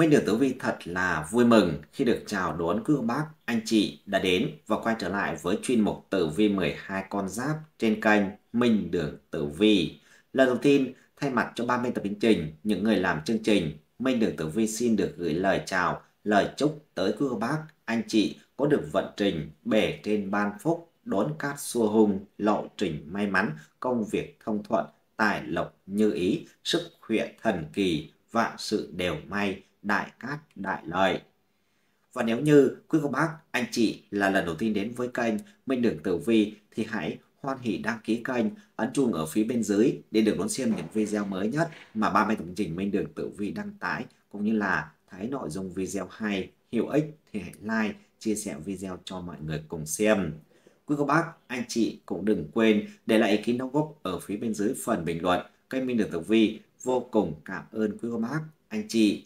Minh Đường Tử Vi thật là vui mừng khi được chào đón quý bác, anh chị đã đến và quay trở lại với chuyên mục Tử Vi 12 con giáp trên kênh Minh Đường Tử Vi. Lần đầu tiên, thay mặt cho 30 tập chương trình, những người làm chương trình, Minh Đường Tử Vi xin được gửi lời chào, lời chúc tới quý bác, anh chị có được vận trình bể trên ban phúc, đón cát xua hung, lộ trình may mắn, công việc thông thuận, tài lộc như ý, sức khỏe thần kỳ, vạn sự đều may đại cát đại lợi Và nếu như quý cô bác, anh chị là lần đầu tiên đến với kênh Minh Đường Tử Vi thì hãy hoan hỷ đăng ký kênh, ấn chuông ở phía bên dưới để được đón xem những video mới nhất mà ba mươi tổng trình Minh Đường Tử Vi đăng tải cũng như là thấy nội dung video hay, hữu ích thì hãy like, chia sẻ video cho mọi người cùng xem. Quý cô bác, anh chị cũng đừng quên để lại ý kiến đóng góp ở phía bên dưới phần bình luận. Kênh Minh Đường Tử Vi vô cùng cảm ơn quý cô bác, anh chị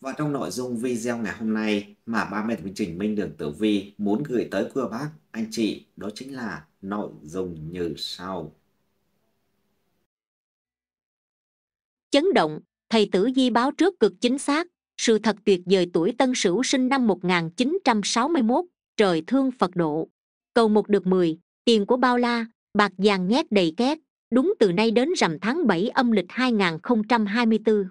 và trong nội dung video ngày hôm nay mà ba mẹ mình Trình Minh Đường Tử Vi muốn gửi tới quý bác, anh chị đó chính là nội dung như sau. Chấn động, thầy tử di báo trước cực chính xác, sự thật tuyệt vời tuổi tân sửu sinh năm 1961, trời thương Phật độ. Cầu một được 10, tiền của bao la, bạc vàng nhét đầy két, đúng từ nay đến rằm tháng 7 âm lịch 2024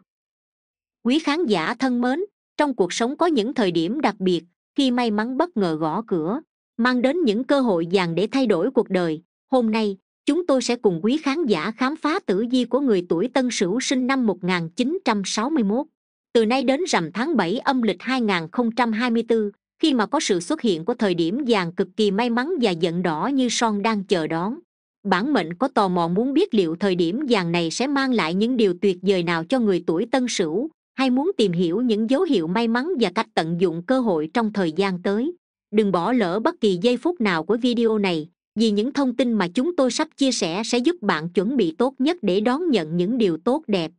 quý khán giả thân mến trong cuộc sống có những thời điểm đặc biệt khi may mắn bất ngờ gõ cửa mang đến những cơ hội vàng để thay đổi cuộc đời hôm nay chúng tôi sẽ cùng quý khán giả khám phá tử di của người tuổi tân sửu sinh năm 1961. Từ nay đến rằm tháng bảy âm lịch 2024, khi mà có sự xuất hiện của thời điểm vàng cực kỳ may mắn và giận đỏ như son đang chờ đón. Bản mệnh có tò mò muốn biết liệu thời điểm vàng này sẽ mang lại những điều tuyệt vời nào cho người tuổi tân sửu, hay muốn tìm hiểu những dấu hiệu may mắn và cách tận dụng cơ hội trong thời gian tới đừng bỏ lỡ bất kỳ giây phút nào của video này vì những thông tin mà chúng tôi sắp chia sẻ sẽ giúp bạn chuẩn bị tốt nhất để đón nhận những điều tốt đẹp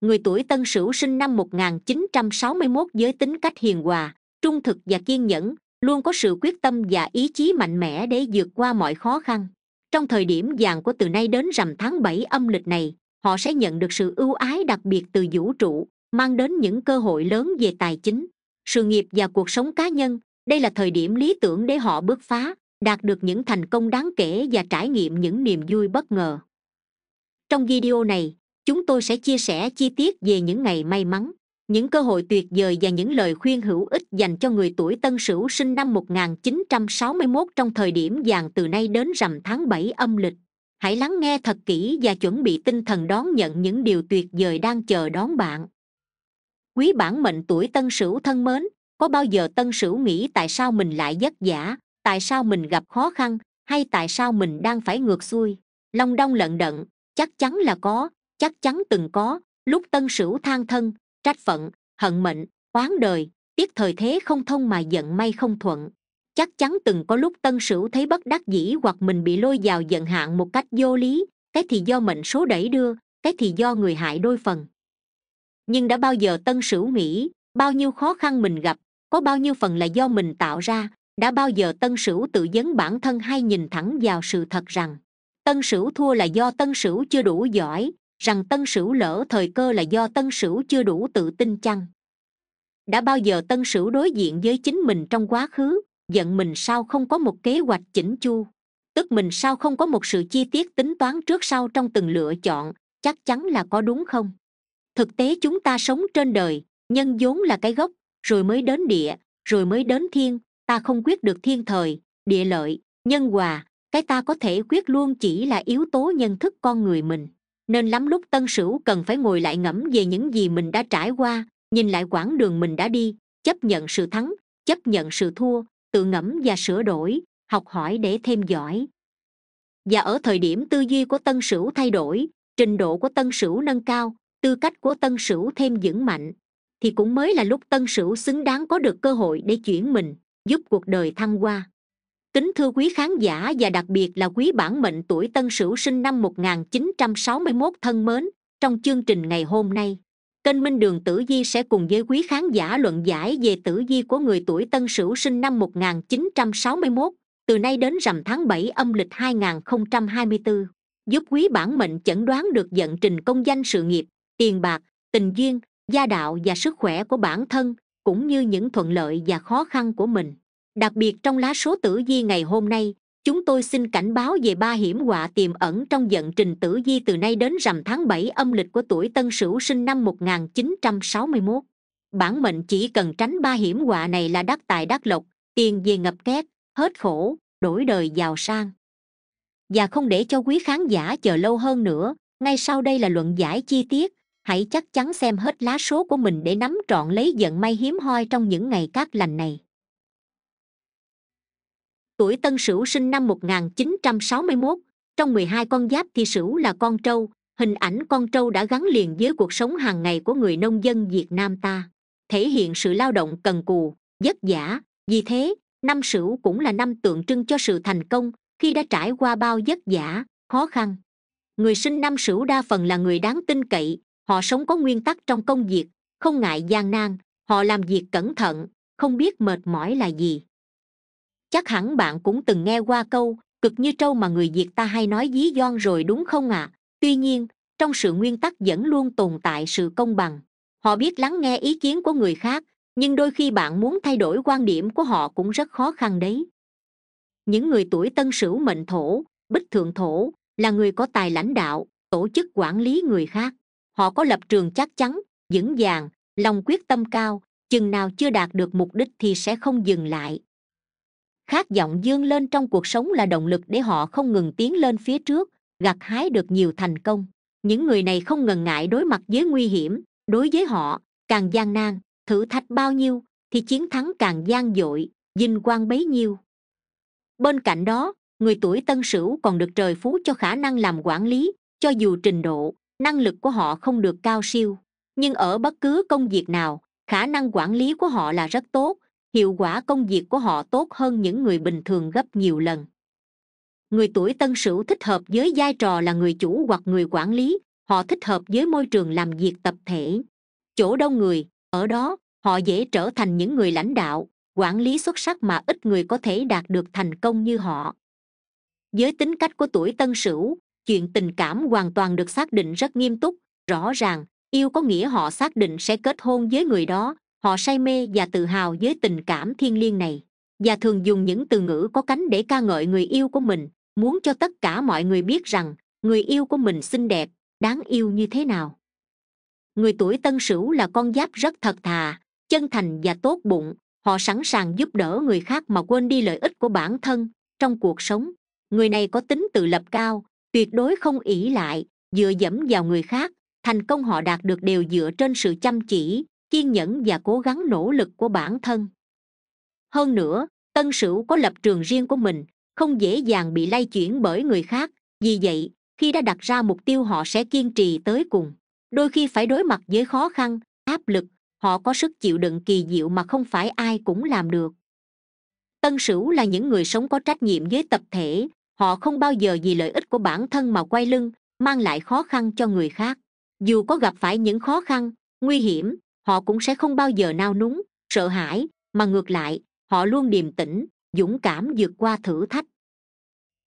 người tuổi tân sửu sinh năm 1961 với tính cách hiền hòa trung thực và kiên nhẫn luôn có sự quyết tâm và ý chí mạnh mẽ để vượt qua mọi khó khăn trong thời điểm vàng của từ nay đến rằm tháng bảy âm lịch này họ sẽ nhận được sự ưu ái đặc biệt từ vũ trụ mang đến những cơ hội lớn về tài chính sự nghiệp và cuộc sống cá nhân đây là thời điểm lý tưởng để họ bước phá đạt được những thành công đáng kể và trải nghiệm những niềm vui bất ngờ trong video này chúng tôi sẽ chia sẻ chi tiết về những ngày may mắn những cơ hội tuyệt vời và những lời khuyên hữu ích dành cho người tuổi tân sửu sinh năm 1961 trong thời điểm vàng từ nay đến rằm tháng 7 âm lịch hãy lắng nghe thật kỹ và chuẩn bị tinh thần đón nhận những điều tuyệt vời đang chờ đón bạn quý bản mệnh tuổi tân sửu thân mến có bao giờ tân sửu nghĩ tại sao mình lại vất vả tại sao mình gặp khó khăn hay tại sao mình đang phải ngược xuôi long đong lận đận chắc chắn là có chắc chắn từng có lúc tân sửu than thân trách phận hận mệnh oán đời tiếc thời thế không thông mà giận may không thuận chắc chắn từng có lúc tân sửu thấy bất đắc dĩ hoặc mình bị lôi vào giận hạn một cách vô lý cái thì do mệnh số đẩy đưa cái thì do người hại đôi phần nhưng đã bao giờ tân sửu nghĩ bao nhiêu khó khăn mình gặp có bao nhiêu phần là do mình tạo ra đã bao giờ tân sửu tự dấn bản thân hay nhìn thẳng vào sự thật rằng tân sửu thua là do tân sửu chưa đủ giỏi rằng tân sửu lỡ thời cơ là do tân sửu chưa đủ tự tin chăng đã bao giờ tân sửu đối diện với chính mình trong quá khứ giận mình sao không có một kế hoạch chỉnh chu tức mình sao không có một sự chi tiết tính toán trước sau trong từng lựa chọn chắc chắn là có đúng không thực tế chúng ta sống trên đời nhân vốn là cái gốc rồi mới đến địa rồi mới đến thiên ta không quyết được thiên thời địa lợi nhân hòa cái ta có thể quyết luôn chỉ là yếu tố nhân thức con người mình nên lắm lúc tân sửu cần phải ngồi lại ngẫm về những gì mình đã trải qua nhìn lại quãng đường mình đã đi chấp nhận sự thắng chấp nhận sự thua tự ngẫm và sửa đổi học hỏi để thêm giỏi và ở thời điểm tư duy của tân sửu thay đổi trình độ của tân sửu nâng cao tư cách của tân sửu thêm vững mạnh thì cũng mới là lúc tân sửu xứng đáng có được cơ hội để chuyển mình giúp cuộc đời thăng hoa kính thưa quý khán giả và đặc biệt là quý bản mệnh tuổi tân sửu sinh năm 1961 thân mến trong chương trình ngày hôm nay kênh minh đường tử di sẽ cùng với quý khán giả luận giải về tử di của người tuổi tân sửu sinh năm 1961 từ nay đến rằm tháng bảy âm lịch 2024 giúp quý bản mệnh chẩn đoán được vận trình công danh sự nghiệp tiền bạc tình duyên gia đạo và sức khỏe của bản thân cũng như những thuận lợi và khó khăn của mình đặc biệt trong lá số tử vi ngày hôm nay chúng tôi xin cảnh báo về ba hiểm họa tiềm ẩn trong vận trình tử vi từ nay đến rằm tháng bảy âm lịch của tuổi tân sửu sinh năm 1961. bản mệnh chỉ cần tránh ba hiểm họa này là đắc tài đắc lộc tiền về ngập két hết khổ đổi đời giàu sang và không để cho quý khán giả chờ lâu hơn nữa ngay sau đây là luận giải chi tiết hãy chắc chắn xem hết lá số của mình để nắm trọn lấy vận may hiếm hoi trong những ngày cát lành này tuổi tân sửu sinh năm 1961, trong 12 con giáp thì sửu là con trâu hình ảnh con trâu đã gắn liền với cuộc sống hàng ngày của người nông dân việt nam ta thể hiện sự lao động cần cù vất vả vì thế năm sửu cũng là năm tượng trưng cho sự thành công khi đã trải qua bao vất vả khó khăn người sinh năm sửu đa phần là người đáng tin cậy họ sống có nguyên tắc trong công việc không ngại gian nan họ làm việc cẩn thận không biết mệt mỏi là gì chắc hẳn bạn cũng từng nghe qua câu cực như trâu mà người việt ta hay nói dí don rồi đúng không ạ tuy nhiên trong sự nguyên tắc vẫn luôn tồn tại sự công bằng họ biết lắng nghe ý kiến của người khác nhưng đôi khi bạn muốn thay đổi quan điểm của họ cũng rất khó khăn đấy những người tuổi tân sửu mệnh thổ bích thượng thổ là người có tài lãnh đạo tổ chức quản lý người khác họ có lập trường chắc chắn vững vàng lòng quyết tâm cao chừng nào chưa đạt được mục đích thì sẽ không dừng lại khát vọng dương lên trong cuộc sống là động lực để họ không ngừng tiến lên phía trước gặt hái được nhiều thành công những người này không ngần ngại đối mặt với nguy hiểm đối với họ càng gian nan thử thách bao nhiêu thì chiến thắng càng gian dội vinh quang bấy nhiêu bên cạnh đó người tuổi tân sửu còn được trời phú cho khả năng làm quản lý cho dù trình độ năng lực của họ không được cao siêu nhưng ở bất cứ công việc nào khả năng quản lý của họ là rất tốt hiệu quả công việc của họ tốt hơn những người bình thường gấp nhiều lần người tuổi tân sửu thích hợp với vai trò là người chủ hoặc người quản lý họ thích hợp với môi trường làm việc tập thể chỗ đông người ở đó họ dễ trở thành những người lãnh đạo quản lý xuất sắc mà ít người có thể đạt được thành công như họ với tính cách của tuổi tân sửu chuyện tình cảm hoàn toàn được xác định rất nghiêm túc rõ ràng yêu có nghĩa họ xác định sẽ kết hôn với người đó họ say mê và tự hào với tình cảm thiêng liêng này và thường dùng những từ ngữ có cánh để ca ngợi người yêu của mình muốn cho tất cả mọi người biết rằng người yêu của mình xinh đẹp đáng yêu như thế nào người tuổi tân sửu là con giáp rất thật thà chân thành và tốt bụng họ sẵn sàng giúp đỡ người khác mà quên đi lợi ích của bản thân trong cuộc sống người này có tính tự lập cao tuyệt đối không ỷ lại dựa dẫm vào người khác thành công họ đạt được đều dựa trên sự chăm chỉ kiên nhẫn và cố gắng nỗ lực của bản thân hơn nữa tân sửu có lập trường riêng của mình không dễ dàng bị lay chuyển bởi người khác vì vậy khi đã đặt ra mục tiêu họ sẽ kiên trì tới cùng đôi khi phải đối mặt với khó khăn áp lực họ có sức chịu đựng kỳ diệu mà không phải ai cũng làm được tân sửu là những người sống có trách nhiệm với tập thể họ không bao giờ vì lợi ích của bản thân mà quay lưng mang lại khó khăn cho người khác dù có gặp phải những khó khăn nguy hiểm họ cũng sẽ không bao giờ nao núng sợ hãi mà ngược lại họ luôn điềm tĩnh dũng cảm vượt qua thử thách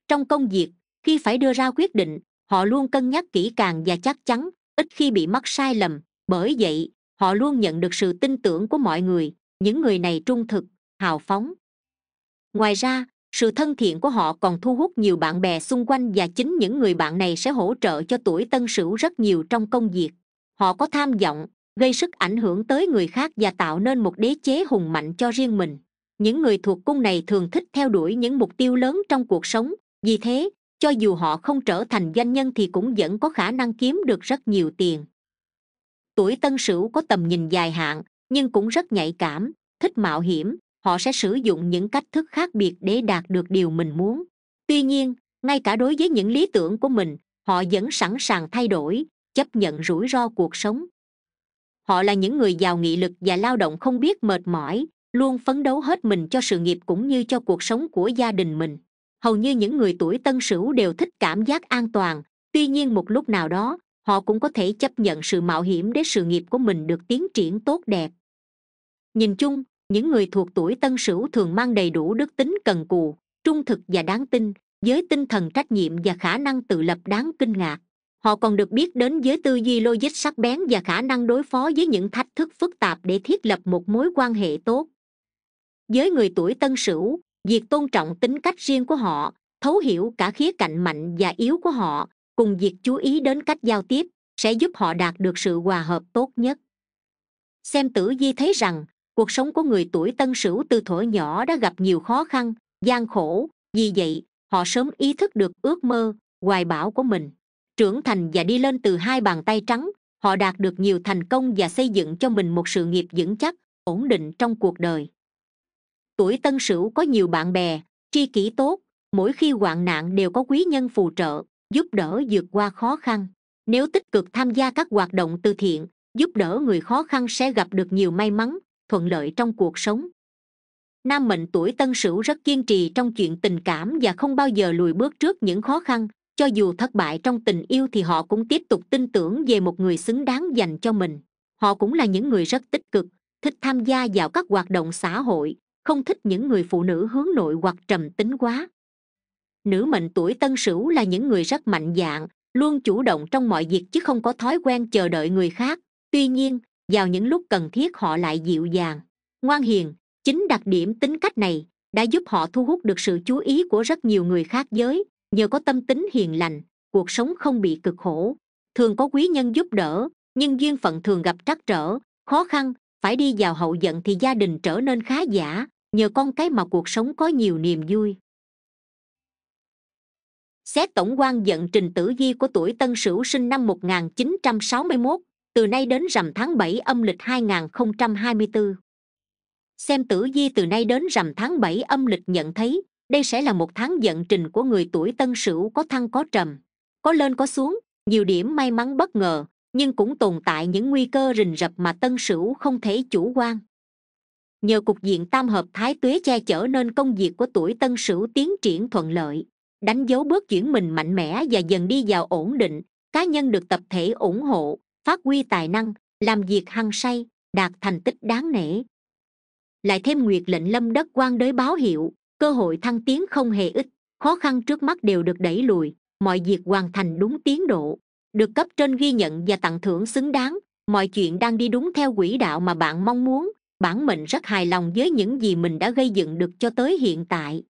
trong công việc khi phải đưa ra quyết định họ luôn cân nhắc kỹ càng và chắc chắn ít khi bị mắc sai lầm bởi vậy họ luôn nhận được sự tin tưởng của mọi người những người này trung thực hào phóng ngoài ra sự thân thiện của họ còn thu hút nhiều bạn bè xung quanh và chính những người bạn này sẽ hỗ trợ cho tuổi tân sửu rất nhiều trong công việc họ có tham vọng gây sức ảnh hưởng tới người khác và tạo nên một đế chế hùng mạnh cho riêng mình những người thuộc cung này thường thích theo đuổi những mục tiêu lớn trong cuộc sống vì thế cho dù họ không trở thành doanh nhân thì cũng vẫn có khả năng kiếm được rất nhiều tiền tuổi tân sửu có tầm nhìn dài hạn nhưng cũng rất nhạy cảm thích mạo hiểm họ sẽ sử dụng những cách thức khác biệt để đạt được điều mình muốn tuy nhiên ngay cả đối với những lý tưởng của mình họ vẫn sẵn sàng thay đổi chấp nhận rủi ro cuộc sống họ là những người giàu nghị lực và lao động không biết mệt mỏi luôn phấn đấu hết mình cho sự nghiệp cũng như cho cuộc sống của gia đình mình hầu như những người tuổi tân sửu đều thích cảm giác an toàn tuy nhiên một lúc nào đó họ cũng có thể chấp nhận sự mạo hiểm để sự nghiệp của mình được tiến triển tốt đẹp nhìn chung những người thuộc tuổi tân sửu thường mang đầy đủ đức tính cần cù trung thực và đáng tin với tinh thần trách nhiệm và khả năng tự lập đáng kinh ngạc họ còn được biết đến với tư duy logic sắc bén và khả năng đối phó với những thách thức phức tạp để thiết lập một mối quan hệ tốt với người tuổi tân sửu việc tôn trọng tính cách riêng của họ thấu hiểu cả khía cạnh mạnh và yếu của họ cùng việc chú ý đến cách giao tiếp sẽ giúp họ đạt được sự hòa hợp tốt nhất xem tử di thấy rằng cuộc sống của người tuổi tân sửu từ thuở nhỏ đã gặp nhiều khó khăn gian khổ vì vậy họ sớm ý thức được ước mơ hoài bão của mình trưởng thành và đi lên từ hai bàn tay trắng họ đạt được nhiều thành công và xây dựng cho mình một sự nghiệp vững chắc ổn định trong cuộc đời tuổi tân sửu có nhiều bạn bè tri kỷ tốt mỗi khi hoạn nạn đều có quý nhân phù trợ giúp đỡ vượt qua khó khăn nếu tích cực tham gia các hoạt động từ thiện giúp đỡ người khó khăn sẽ gặp được nhiều may mắn thuận lợi trong cuộc sống nam mệnh tuổi tân sửu rất kiên trì trong chuyện tình cảm và không bao giờ lùi bước trước những khó khăn cho dù thất bại trong tình yêu thì họ cũng tiếp tục tin tưởng về một người xứng đáng dành cho mình họ cũng là những người rất tích cực thích tham gia vào các hoạt động xã hội không thích những người phụ nữ hướng nội hoặc trầm tính quá nữ mệnh tuổi tân sửu là những người rất mạnh dạn luôn chủ động trong mọi việc chứ không có thói quen chờ đợi người khác tuy nhiên vào những lúc cần thiết họ lại dịu dàng ngoan hiền chính đặc điểm tính cách này đã giúp họ thu hút được sự chú ý của rất nhiều người khác giới nhờ có tâm tính hiền lành cuộc sống không bị cực khổ thường có quý nhân giúp đỡ nhưng duyên phận thường gặp trắc trở khó khăn phải đi vào hậu giận thì gia đình trở nên khá giả nhờ con cái mà cuộc sống có nhiều niềm vui xét tổng quan giận trình tử vi của tuổi tân sửu sinh năm 1961, từ nay đến rằm tháng bảy âm lịch 2024. xem tử vi từ nay đến rằm tháng bảy âm lịch nhận thấy đây sẽ là một tháng vận trình của người tuổi tân sửu có thăng có trầm có lên có xuống nhiều điểm may mắn bất ngờ nhưng cũng tồn tại những nguy cơ rình rập mà tân sửu không thể chủ quan nhờ cục diện tam hợp thái tuế che chở nên công việc của tuổi tân sửu tiến triển thuận lợi đánh dấu bước chuyển mình mạnh mẽ và dần đi vào ổn định cá nhân được tập thể ủng hộ phát huy tài năng làm việc hăng say đạt thành tích đáng nể lại thêm nguyệt lệnh lâm đất quan đới báo hiệu cơ hội thăng tiến không hề ít khó khăn trước mắt đều được đẩy lùi mọi việc hoàn thành đúng tiến độ được cấp trên ghi nhận và tặng thưởng xứng đáng mọi chuyện đang đi đúng theo quỹ đạo mà bạn mong muốn bản mệnh rất hài lòng với những gì mình đã gây dựng được cho tới hiện tại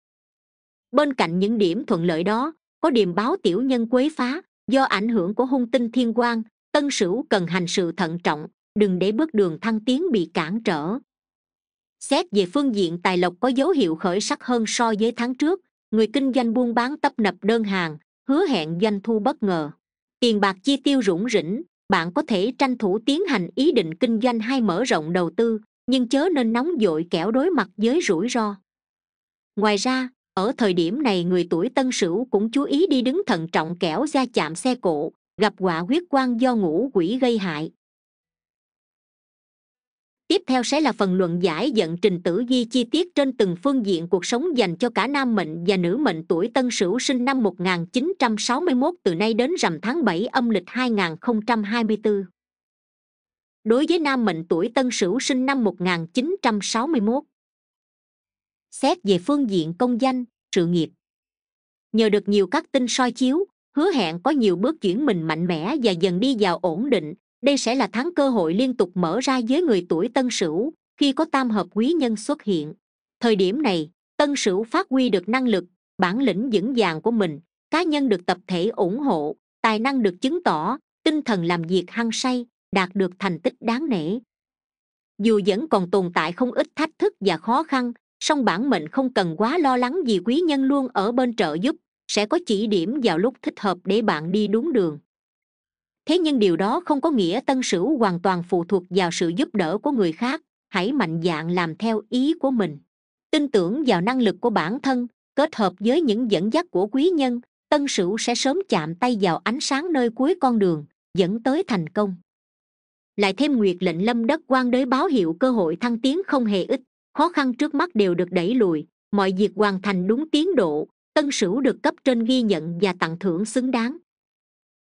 bên cạnh những điểm thuận lợi đó có điềm báo tiểu nhân quấy phá do ảnh hưởng của hung tinh thiên quan tân sửu cần hành sự thận trọng đừng để bước đường thăng tiến bị cản trở xét về phương diện tài lộc có dấu hiệu khởi sắc hơn so với tháng trước người kinh doanh buôn bán tấp nập đơn hàng hứa hẹn doanh thu bất ngờ tiền bạc chi tiêu rủng rỉnh bạn có thể tranh thủ tiến hành ý định kinh doanh hay mở rộng đầu tư nhưng chớ nên nóng vội kẻo đối mặt với rủi ro ngoài ra ở thời điểm này người tuổi tân sửu cũng chú ý đi đứng thận trọng kẻo ra chạm xe cộ gặp quả huyết quang do ngũ quỷ gây hại tiếp theo sẽ là phần luận giải dẫn trình tử di chi tiết trên từng phương diện cuộc sống dành cho cả nam mệnh và nữ mệnh tuổi tân sửu sinh năm 1961 từ nay đến rằm tháng 7 âm lịch 2024. đối với nam mệnh tuổi tân sửu sinh năm 1961, xét về phương diện công danh sự nghiệp nhờ được nhiều các tinh soi chiếu hứa hẹn có nhiều bước chuyển mình mạnh mẽ và dần đi vào ổn định đây sẽ là tháng cơ hội liên tục mở ra với người tuổi tân sửu khi có tam hợp quý nhân xuất hiện thời điểm này tân sửu phát huy được năng lực bản lĩnh vững vàng của mình cá nhân được tập thể ủng hộ tài năng được chứng tỏ tinh thần làm việc hăng say đạt được thành tích đáng nể dù vẫn còn tồn tại không ít thách thức và khó khăn song bản mệnh không cần quá lo lắng vì quý nhân luôn ở bên trợ giúp sẽ có chỉ điểm vào lúc thích hợp để bạn đi đúng đường thế nhưng điều đó không có nghĩa tân sửu hoàn toàn phụ thuộc vào sự giúp đỡ của người khác hãy mạnh dạn làm theo ý của mình tin tưởng vào năng lực của bản thân kết hợp với những dẫn dắt của quý nhân tân sửu sẽ sớm chạm tay vào ánh sáng nơi cuối con đường dẫn tới thành công lại thêm nguyệt lệnh lâm đất quan đới báo hiệu cơ hội thăng tiến không hề ít khó khăn trước mắt đều được đẩy lùi mọi việc hoàn thành đúng tiến độ tân sửu được cấp trên ghi nhận và tặng thưởng xứng đáng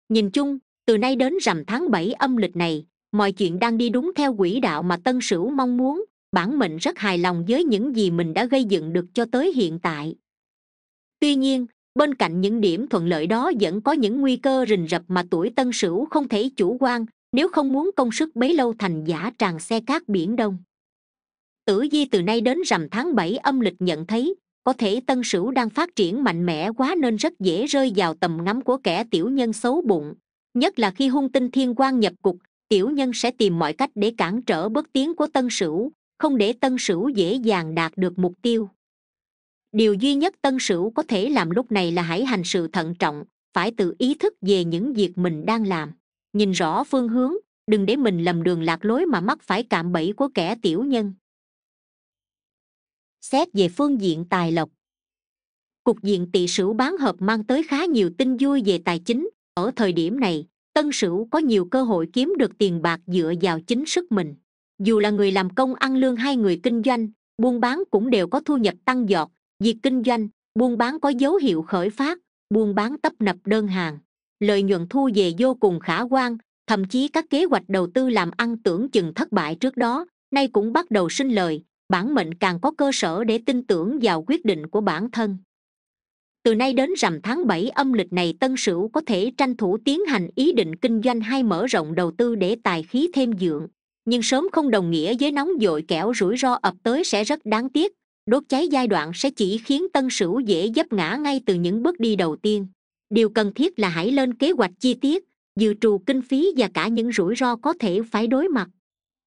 nhìn chung từ nay đến rằm tháng bảy âm lịch này mọi chuyện đang đi đúng theo quỹ đạo mà tân sửu mong muốn bản mệnh rất hài lòng với những gì mình đã gây dựng được cho tới hiện tại tuy nhiên bên cạnh những điểm thuận lợi đó vẫn có những nguy cơ rình rập mà tuổi tân sửu không thể chủ quan nếu không muốn công sức bấy lâu thành giả tràn xe cát biển đông tử di từ nay đến rằm tháng bảy âm lịch nhận thấy có thể tân sửu đang phát triển mạnh mẽ quá nên rất dễ rơi vào tầm ngắm của kẻ tiểu nhân xấu bụng nhất là khi hung tinh thiên quan nhập cục tiểu nhân sẽ tìm mọi cách để cản trở bước tiến của tân sửu không để tân sửu dễ dàng đạt được mục tiêu điều duy nhất tân sửu có thể làm lúc này là hãy hành sự thận trọng phải tự ý thức về những việc mình đang làm nhìn rõ phương hướng đừng để mình lầm đường lạc lối mà mắc phải cạm bẫy của kẻ tiểu nhân xét về phương diện tài lộc cục diện tỵ sửu bán hợp mang tới khá nhiều tin vui về tài chính ở thời điểm này tân sửu có nhiều cơ hội kiếm được tiền bạc dựa vào chính sức mình dù là người làm công ăn lương hay người kinh doanh buôn bán cũng đều có thu nhập tăng giọt việc kinh doanh buôn bán có dấu hiệu khởi phát buôn bán tấp nập đơn hàng lợi nhuận thu về vô cùng khả quan thậm chí các kế hoạch đầu tư làm ăn tưởng chừng thất bại trước đó nay cũng bắt đầu sinh lời bản mệnh càng có cơ sở để tin tưởng vào quyết định của bản thân từ nay đến rằm tháng bảy âm lịch này tân sửu có thể tranh thủ tiến hành ý định kinh doanh hay mở rộng đầu tư để tài khí thêm dượng nhưng sớm không đồng nghĩa với nóng dội kẻo rủi ro ập tới sẽ rất đáng tiếc đốt cháy giai đoạn sẽ chỉ khiến tân sửu dễ dấp ngã ngay từ những bước đi đầu tiên điều cần thiết là hãy lên kế hoạch chi tiết dự trù kinh phí và cả những rủi ro có thể phải đối mặt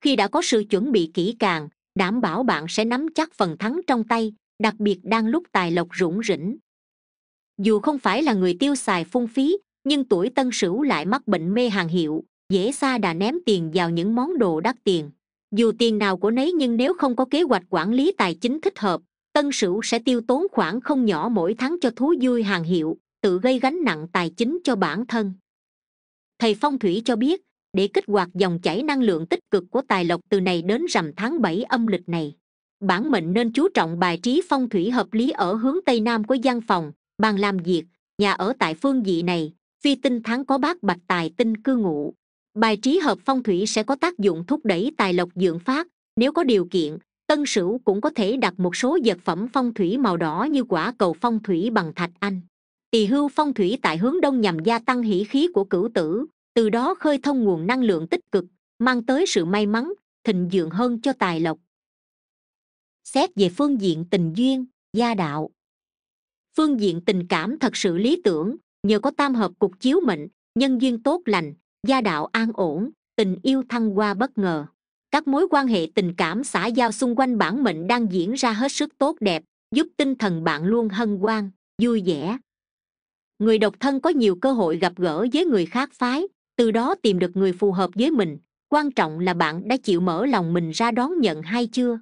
khi đã có sự chuẩn bị kỹ càng đảm bảo bạn sẽ nắm chắc phần thắng trong tay đặc biệt đang lúc tài lộc rủng rỉnh dù không phải là người tiêu xài phung phí nhưng tuổi tân sửu lại mắc bệnh mê hàng hiệu dễ xa đà ném tiền vào những món đồ đắt tiền dù tiền nào của nấy nhưng nếu không có kế hoạch quản lý tài chính thích hợp tân sửu sẽ tiêu tốn khoản không nhỏ mỗi tháng cho thú vui hàng hiệu tự gây gánh nặng tài chính cho bản thân thầy phong thủy cho biết để kích hoạt dòng chảy năng lượng tích cực của tài lộc từ này đến rằm tháng bảy âm lịch này bản mệnh nên chú trọng bài trí phong thủy hợp lý ở hướng tây nam của gian phòng bàn làm việc nhà ở tại phương vị này phi tinh tháng có bát bạch tài tinh cư ngụ bài trí hợp phong thủy sẽ có tác dụng thúc đẩy tài lộc dưỡng phát nếu có điều kiện tân sửu cũng có thể đặt một số vật phẩm phong thủy màu đỏ như quả cầu phong thủy bằng thạch anh tỳ hưu phong thủy tại hướng đông nhằm gia tăng hỷ khí của cửu tử từ đó khơi thông nguồn năng lượng tích cực mang tới sự may mắn thịnh vượng hơn cho tài lộc xét về phương diện tình duyên gia đạo phương diện tình cảm thật sự lý tưởng nhờ có tam hợp cục chiếu mệnh nhân duyên tốt lành gia đạo an ổn tình yêu thăng hoa bất ngờ các mối quan hệ tình cảm xã giao xung quanh bản mệnh đang diễn ra hết sức tốt đẹp giúp tinh thần bạn luôn hân hoan vui vẻ người độc thân có nhiều cơ hội gặp gỡ với người khác phái từ đó tìm được người phù hợp với mình quan trọng là bạn đã chịu mở lòng mình ra đón nhận hay chưa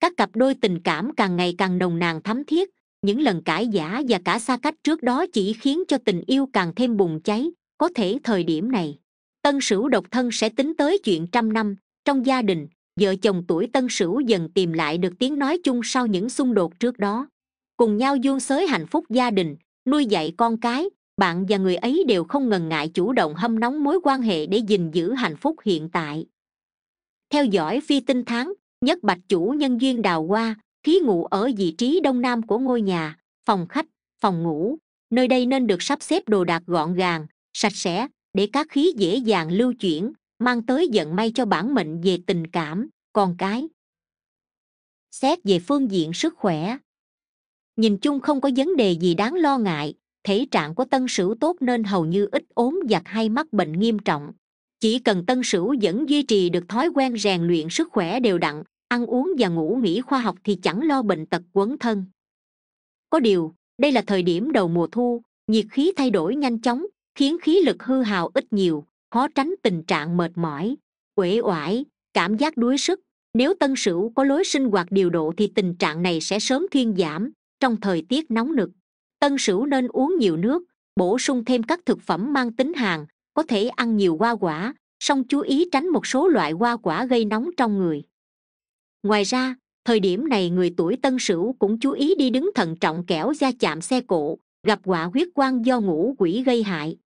các cặp đôi tình cảm càng ngày càng nồng nàn thắm thiết những lần cãi giả và cả xa cách trước đó chỉ khiến cho tình yêu càng thêm bùng cháy có thể thời điểm này tân sửu độc thân sẽ tính tới chuyện trăm năm trong gia đình vợ chồng tuổi tân sửu dần tìm lại được tiếng nói chung sau những xung đột trước đó cùng nhau vuông xới hạnh phúc gia đình nuôi dạy con cái bạn và người ấy đều không ngần ngại chủ động hâm nóng mối quan hệ để gìn giữ hạnh phúc hiện tại theo dõi phi tinh tháng nhất bạch chủ nhân duyên đào hoa khí ngủ ở vị trí đông nam của ngôi nhà phòng khách phòng ngủ nơi đây nên được sắp xếp đồ đạc gọn gàng sạch sẽ để các khí dễ dàng lưu chuyển mang tới vận may cho bản mệnh về tình cảm con cái xét về phương diện sức khỏe nhìn chung không có vấn đề gì đáng lo ngại thể trạng của tân sửu tốt nên hầu như ít ốm giặt hay mắc bệnh nghiêm trọng chỉ cần tân sửu vẫn duy trì được thói quen rèn luyện sức khỏe đều đặn ăn uống và ngủ nghỉ khoa học thì chẳng lo bệnh tật quấn thân có điều đây là thời điểm đầu mùa thu nhiệt khí thay đổi nhanh chóng khiến khí lực hư hào ít nhiều khó tránh tình trạng mệt mỏi uể oải cảm giác đuối sức nếu tân sửu có lối sinh hoạt điều độ thì tình trạng này sẽ sớm thuyên giảm trong thời tiết nóng nực tân sửu nên uống nhiều nước bổ sung thêm các thực phẩm mang tính hàn có thể ăn nhiều hoa quả song chú ý tránh một số loại hoa quả gây nóng trong người ngoài ra thời điểm này người tuổi tân sửu cũng chú ý đi đứng thận trọng kẻo ra chạm xe cộ gặp quả huyết quang do ngũ quỷ gây hại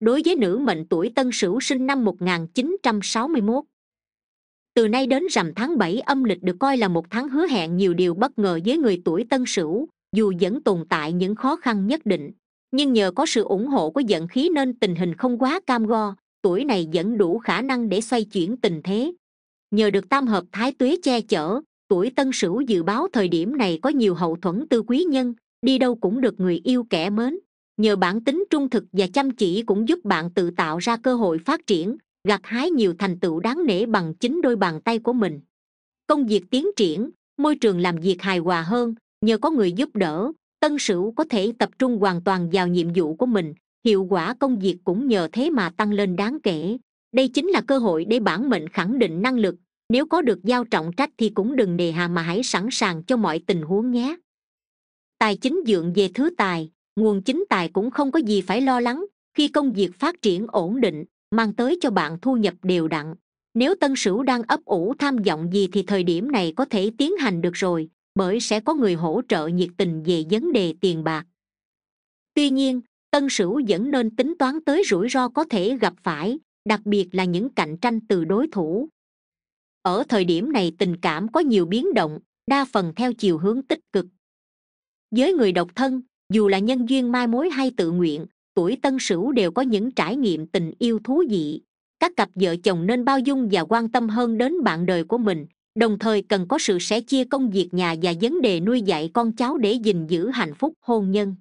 đối với nữ mệnh tuổi tân sửu sinh năm 1961, từ nay đến rằm tháng bảy âm lịch được coi là một tháng hứa hẹn nhiều điều bất ngờ với người tuổi tân sửu dù vẫn tồn tại những khó khăn nhất định nhưng nhờ có sự ủng hộ của vận khí nên tình hình không quá cam go tuổi này vẫn đủ khả năng để xoay chuyển tình thế nhờ được tam hợp thái tuế che chở tuổi tân sửu dự báo thời điểm này có nhiều hậu thuẫn tư quý nhân đi đâu cũng được người yêu kẻ mến nhờ bản tính trung thực và chăm chỉ cũng giúp bạn tự tạo ra cơ hội phát triển gặt hái nhiều thành tựu đáng nể bằng chính đôi bàn tay của mình công việc tiến triển môi trường làm việc hài hòa hơn nhờ có người giúp đỡ tân sửu có thể tập trung hoàn toàn vào nhiệm vụ của mình hiệu quả công việc cũng nhờ thế mà tăng lên đáng kể đây chính là cơ hội để bản mệnh khẳng định năng lực nếu có được giao trọng trách thì cũng đừng đề hà mà hãy sẵn sàng cho mọi tình huống nhé tài chính dượng về thứ tài nguồn chính tài cũng không có gì phải lo lắng khi công việc phát triển ổn định mang tới cho bạn thu nhập đều đặn nếu tân sửu đang ấp ủ tham vọng gì thì thời điểm này có thể tiến hành được rồi bởi sẽ có người hỗ trợ nhiệt tình về vấn đề tiền bạc tuy nhiên tân sửu vẫn nên tính toán tới rủi ro có thể gặp phải đặc biệt là những cạnh tranh từ đối thủ ở thời điểm này tình cảm có nhiều biến động đa phần theo chiều hướng tích cực với người độc thân dù là nhân duyên mai mối hay tự nguyện tuổi tân sửu đều có những trải nghiệm tình yêu thú vị các cặp vợ chồng nên bao dung và quan tâm hơn đến bạn đời của mình đồng thời cần có sự sẻ chia công việc nhà và vấn đề nuôi dạy con cháu để gìn giữ hạnh phúc hôn nhân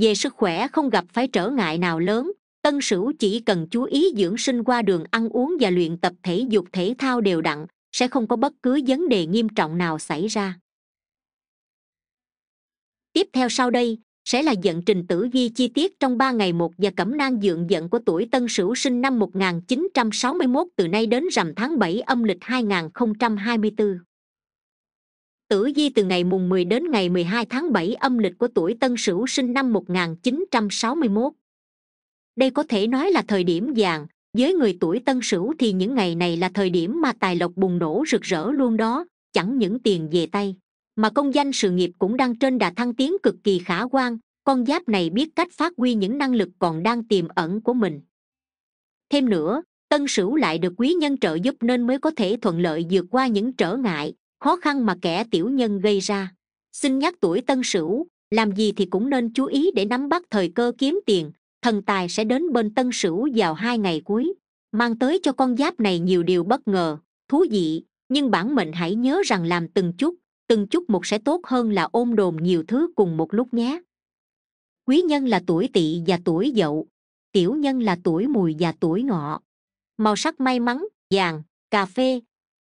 về sức khỏe không gặp phải trở ngại nào lớn tân sửu chỉ cần chú ý dưỡng sinh qua đường ăn uống và luyện tập thể dục thể thao đều đặn sẽ không có bất cứ vấn đề nghiêm trọng nào xảy ra tiếp theo sau đây sẽ là dẫn trình tử vi chi tiết trong ba ngày một và cẩm nang dượng dẫn của tuổi tân sửu sinh năm 1961 từ nay đến rằm tháng bảy âm lịch 2024. Tử vi từ ngày mùng 10 đến ngày 12 tháng bảy âm lịch của tuổi tân sửu sinh năm 1961. Đây có thể nói là thời điểm vàng, với người tuổi tân sửu thì những ngày này là thời điểm mà tài lộc bùng nổ rực rỡ luôn đó, chẳng những tiền về tay mà công danh sự nghiệp cũng đang trên đà thăng tiến cực kỳ khả quan con giáp này biết cách phát huy những năng lực còn đang tiềm ẩn của mình thêm nữa tân sửu lại được quý nhân trợ giúp nên mới có thể thuận lợi vượt qua những trở ngại khó khăn mà kẻ tiểu nhân gây ra xin nhắc tuổi tân sửu làm gì thì cũng nên chú ý để nắm bắt thời cơ kiếm tiền thần tài sẽ đến bên tân sửu vào hai ngày cuối mang tới cho con giáp này nhiều điều bất ngờ thú vị nhưng bản mệnh hãy nhớ rằng làm từng chút từng chút một sẽ tốt hơn là ôm đồn nhiều thứ cùng một lúc nhé quý nhân là tuổi tỵ và tuổi dậu tiểu nhân là tuổi mùi và tuổi ngọ màu sắc may mắn vàng cà phê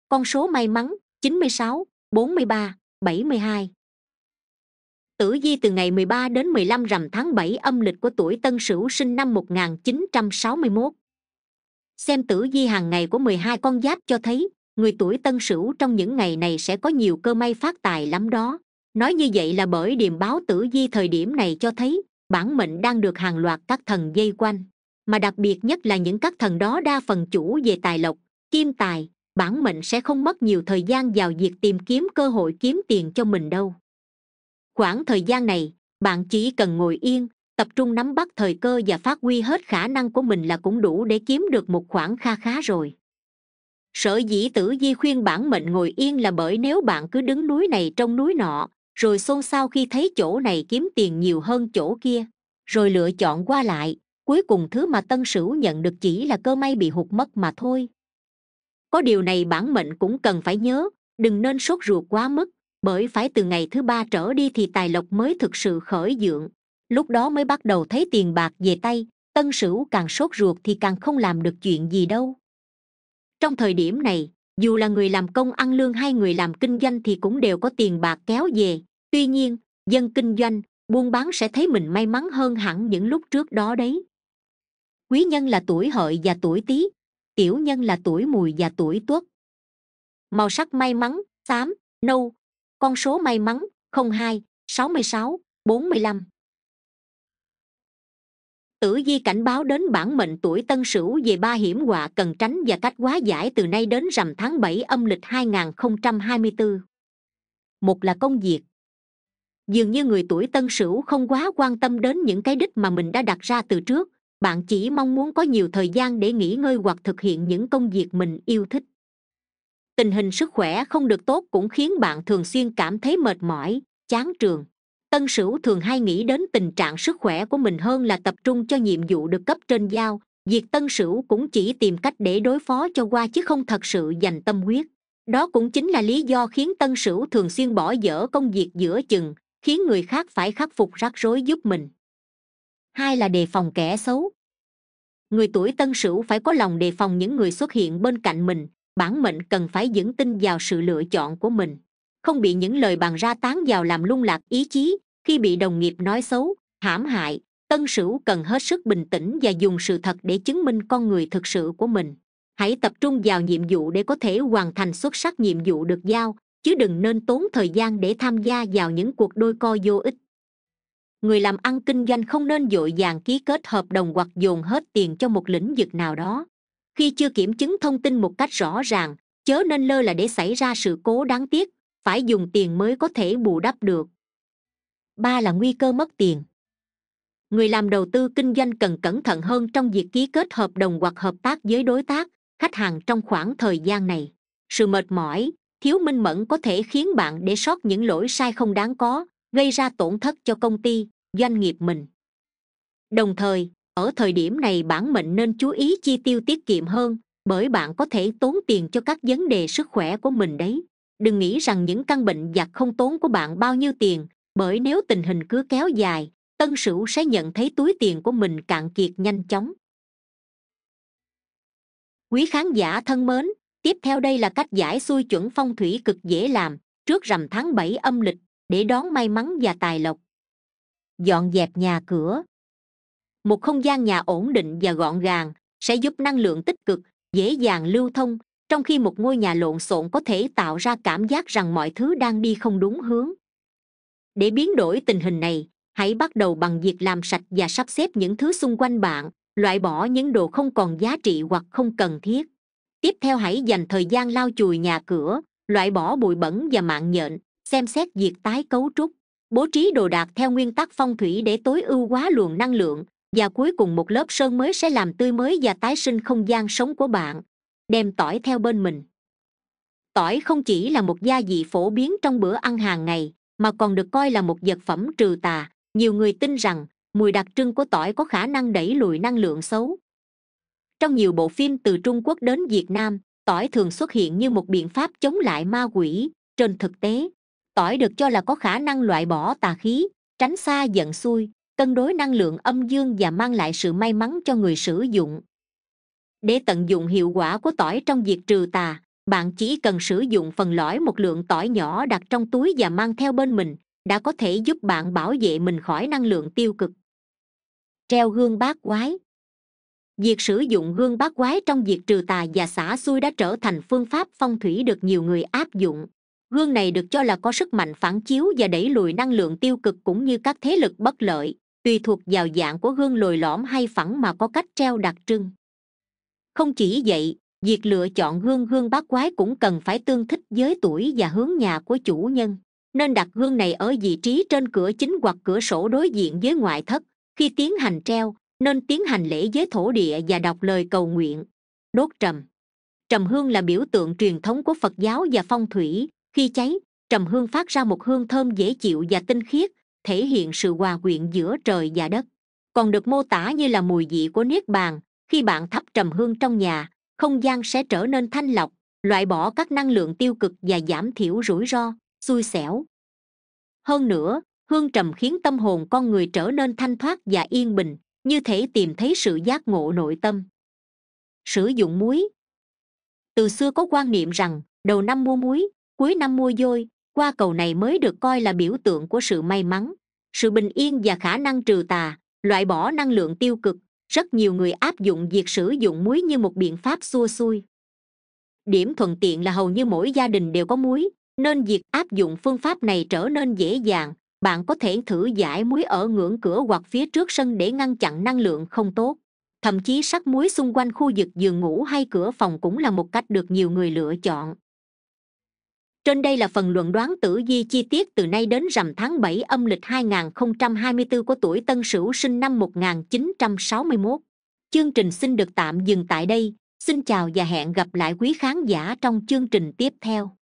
con số may mắn chín mươi mươi sáu, bốn ba, bảy mươi hai. Tử vi từ ngày mười ba đến mười lăm rằm tháng bảy âm lịch của tuổi Tân Sửu sinh năm một nghìn chín trăm sáu mươi 1961. Xem tử vi hàng ngày của mười hai con giáp cho thấy người tuổi tân sửu trong những ngày này sẽ có nhiều cơ may phát tài lắm đó nói như vậy là bởi điềm báo tử di thời điểm này cho thấy bản mệnh đang được hàng loạt các thần dây quanh mà đặc biệt nhất là những các thần đó đa phần chủ về tài lộc kim tài bản mệnh sẽ không mất nhiều thời gian vào việc tìm kiếm cơ hội kiếm tiền cho mình đâu khoảng thời gian này bạn chỉ cần ngồi yên tập trung nắm bắt thời cơ và phát huy hết khả năng của mình là cũng đủ để kiếm được một khoản kha khá rồi sở dĩ tử di khuyên bản mệnh ngồi yên là bởi nếu bạn cứ đứng núi này trong núi nọ rồi xôn xao khi thấy chỗ này kiếm tiền nhiều hơn chỗ kia rồi lựa chọn qua lại cuối cùng thứ mà tân sửu nhận được chỉ là cơ may bị hụt mất mà thôi có điều này bản mệnh cũng cần phải nhớ đừng nên sốt ruột quá mức bởi phải từ ngày thứ ba trở đi thì tài lộc mới thực sự khởi dượng lúc đó mới bắt đầu thấy tiền bạc về tay tân sửu càng sốt ruột thì càng không làm được chuyện gì đâu trong thời điểm này dù là người làm công ăn lương hay người làm kinh doanh thì cũng đều có tiền bạc kéo về tuy nhiên dân kinh doanh buôn bán sẽ thấy mình may mắn hơn hẳn những lúc trước đó đấy quý nhân là tuổi hợi và tuổi tý tiểu nhân là tuổi mùi và tuổi tuất màu sắc may mắn xám nâu con số may mắn 02, 66, 45 tử di cảnh báo đến bản mệnh tuổi tân sửu về ba hiểm họa cần tránh và cách quá giải từ nay đến rằm tháng bảy âm lịch 2024. Một là công việc. Dường như người tuổi tân sửu không quá quan tâm đến những cái đích mà mình đã đặt ra từ trước, bạn chỉ mong muốn có nhiều thời gian để nghỉ ngơi hoặc thực hiện những công việc mình yêu thích. Tình hình sức khỏe không được tốt cũng khiến bạn thường xuyên cảm thấy mệt mỏi, chán trường tân sửu thường hay nghĩ đến tình trạng sức khỏe của mình hơn là tập trung cho nhiệm vụ được cấp trên giao việc tân sửu cũng chỉ tìm cách để đối phó cho qua chứ không thật sự dành tâm huyết đó cũng chính là lý do khiến tân sửu thường xuyên bỏ dở công việc giữa chừng khiến người khác phải khắc phục rắc rối giúp mình hai là đề phòng kẻ xấu người tuổi tân sửu phải có lòng đề phòng những người xuất hiện bên cạnh mình bản mệnh cần phải vững tin vào sự lựa chọn của mình không bị những lời bàn ra tán vào làm lung lạc ý chí khi bị đồng nghiệp nói xấu hãm hại tân sửu cần hết sức bình tĩnh và dùng sự thật để chứng minh con người thực sự của mình hãy tập trung vào nhiệm vụ để có thể hoàn thành xuất sắc nhiệm vụ được giao chứ đừng nên tốn thời gian để tham gia vào những cuộc đôi co vô ích người làm ăn kinh doanh không nên dội dàng ký kết hợp đồng hoặc dồn hết tiền cho một lĩnh vực nào đó khi chưa kiểm chứng thông tin một cách rõ ràng chớ nên lơ là để xảy ra sự cố đáng tiếc phải dùng tiền mới có thể bù đắp được ba là nguy cơ mất tiền người làm đầu tư kinh doanh cần cẩn thận hơn trong việc ký kết hợp đồng hoặc hợp tác với đối tác khách hàng trong khoảng thời gian này sự mệt mỏi thiếu minh mẫn có thể khiến bạn để sót những lỗi sai không đáng có gây ra tổn thất cho công ty doanh nghiệp mình đồng thời ở thời điểm này bản mệnh nên chú ý chi tiêu tiết kiệm hơn bởi bạn có thể tốn tiền cho các vấn đề sức khỏe của mình đấy đừng nghĩ rằng những căn bệnh giặc không tốn của bạn bao nhiêu tiền bởi nếu tình hình cứ kéo dài tân sửu sẽ nhận thấy túi tiền của mình cạn kiệt nhanh chóng quý khán giả thân mến tiếp theo đây là cách giải xuôi chuẩn phong thủy cực dễ làm trước rằm tháng bảy âm lịch để đón may mắn và tài lộc dọn dẹp nhà cửa một không gian nhà ổn định và gọn gàng sẽ giúp năng lượng tích cực dễ dàng lưu thông trong khi một ngôi nhà lộn xộn có thể tạo ra cảm giác rằng mọi thứ đang đi không đúng hướng để biến đổi tình hình này hãy bắt đầu bằng việc làm sạch và sắp xếp những thứ xung quanh bạn loại bỏ những đồ không còn giá trị hoặc không cần thiết tiếp theo hãy dành thời gian lau chùi nhà cửa loại bỏ bụi bẩn và mạng nhện xem xét việc tái cấu trúc bố trí đồ đạc theo nguyên tắc phong thủy để tối ưu hóa luồng năng lượng và cuối cùng một lớp sơn mới sẽ làm tươi mới và tái sinh không gian sống của bạn đem tỏi theo bên mình tỏi không chỉ là một gia vị phổ biến trong bữa ăn hàng ngày mà còn được coi là một vật phẩm trừ tà nhiều người tin rằng mùi đặc trưng của tỏi có khả năng đẩy lùi năng lượng xấu trong nhiều bộ phim từ trung quốc đến việt nam tỏi thường xuất hiện như một biện pháp chống lại ma quỷ trên thực tế tỏi được cho là có khả năng loại bỏ tà khí tránh xa giận xuôi cân đối năng lượng âm dương và mang lại sự may mắn cho người sử dụng để tận dụng hiệu quả của tỏi trong việc trừ tà bạn chỉ cần sử dụng phần lõi một lượng tỏi nhỏ đặt trong túi và mang theo bên mình đã có thể giúp bạn bảo vệ mình khỏi năng lượng tiêu cực treo gương bát quái việc sử dụng gương bát quái trong việc trừ tà và xả xuôi đã trở thành phương pháp phong thủy được nhiều người áp dụng gương này được cho là có sức mạnh phản chiếu và đẩy lùi năng lượng tiêu cực cũng như các thế lực bất lợi tùy thuộc vào dạng của gương lồi lõm hay phẳng mà có cách treo đặc trưng không chỉ vậy việc lựa chọn gương gương bát quái cũng cần phải tương thích với tuổi và hướng nhà của chủ nhân nên đặt gương này ở vị trí trên cửa chính hoặc cửa sổ đối diện với ngoại thất khi tiến hành treo nên tiến hành lễ với thổ địa và đọc lời cầu nguyện đốt trầm trầm hương là biểu tượng truyền thống của phật giáo và phong thủy khi cháy trầm hương phát ra một hương thơm dễ chịu và tinh khiết thể hiện sự hòa quyện giữa trời và đất còn được mô tả như là mùi vị của niết bàn khi bạn thắp trầm hương trong nhà không gian sẽ trở nên thanh lọc loại bỏ các năng lượng tiêu cực và giảm thiểu rủi ro xui xẻo hơn nữa hương trầm khiến tâm hồn con người trở nên thanh thoát và yên bình như thể tìm thấy sự giác ngộ nội tâm sử dụng muối từ xưa có quan niệm rằng đầu năm mua muối cuối năm mua dôi qua cầu này mới được coi là biểu tượng của sự may mắn sự bình yên và khả năng trừ tà loại bỏ năng lượng tiêu cực rất nhiều người áp dụng việc sử dụng muối như một biện pháp xua xuôi điểm thuận tiện là hầu như mỗi gia đình đều có muối nên việc áp dụng phương pháp này trở nên dễ dàng bạn có thể thử giải muối ở ngưỡng cửa hoặc phía trước sân để ngăn chặn năng lượng không tốt thậm chí sắc muối xung quanh khu vực giường ngủ hay cửa phòng cũng là một cách được nhiều người lựa chọn trên đây là phần luận đoán tử vi chi tiết từ nay đến rằm tháng bảy âm lịch 2024 của tuổi Tân Sửu sinh năm 1961. Chương trình xin được tạm dừng tại đây. Xin chào và hẹn gặp lại quý khán giả trong chương trình tiếp theo.